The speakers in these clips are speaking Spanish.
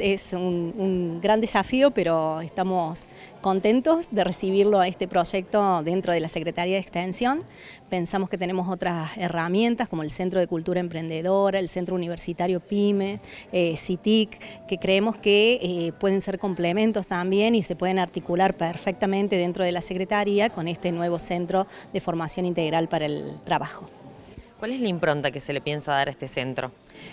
es un, gran desafío, pero estamos contentos de recibirlo a este proyecto dentro de la Secretaría de Extensión. Pensamos que tenemos otras herramientas como el Centro de Cultura Emprendedora, el Centro Universitario PYME, eh, CITIC, que creemos que eh, pueden ser complementos también y se pueden articular perfectamente dentro de la Secretaría con este nuevo Centro de Formación Integral para el Trabajo. ¿Cuál es la impronta que se le piensa dar a este centro?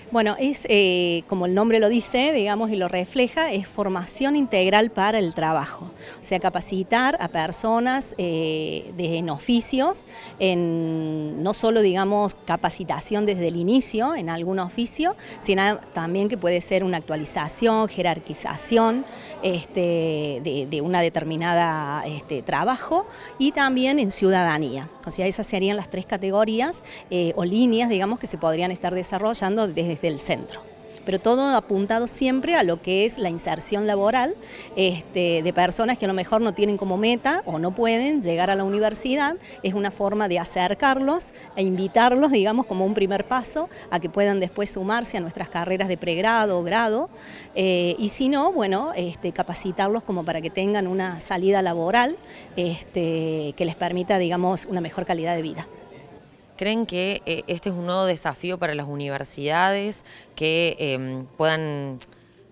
Bueno, es eh, como el nombre lo dice, digamos, y lo refleja, es formación integral para el trabajo. O sea, capacitar a personas eh, en oficios, en, no solo, digamos, capacitación desde el inicio en algún oficio, sino también que puede ser una actualización, jerarquización este, de, una determinada este, trabajo y también en ciudadanía. O sea, esas serían las tres categorías eh, o líneas, digamos, que se podrían estar desarrollando desde desde el centro pero todo apuntado siempre a lo que es la inserción laboral este, de personas que a lo mejor no tienen como meta o no pueden llegar a la universidad, es una forma de acercarlos e invitarlos, digamos, como un primer paso a que puedan después sumarse a nuestras carreras de pregrado o grado, eh, y si no, bueno, este, capacitarlos como para que tengan una salida laboral este, que les permita, digamos, una mejor calidad de vida. ¿Creen que eh, este es un nuevo desafío para las universidades que em, puedan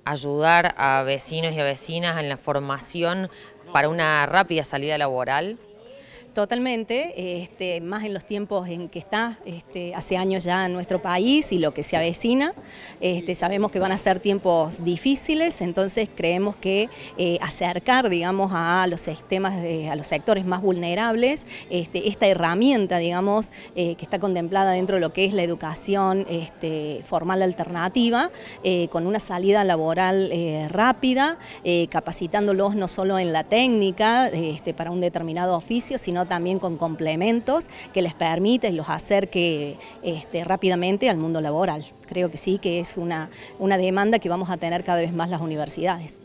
ayudar a vecinos y a vecinas en la formación para una rápida salida laboral? Totalmente, este, más en los tiempos en que está, este, hace años ya en nuestro país y lo que se avecina, este, sabemos que van a ser tiempos difíciles, entonces creemos que eh, acercar, digamos, a los sistemas, a los sectores más vulnerables, esta herramienta, digamos, eh, que está contemplada dentro de lo que es la educación formal alternativa, eh, con una salida laboral rápida, capacitándolos no solo en la técnica para un determinado oficio, sino también con complementos que les permiten, los acerque este, rápidamente al mundo laboral. Creo que sí, que es una demanda que vamos a tener cada vez más las universidades.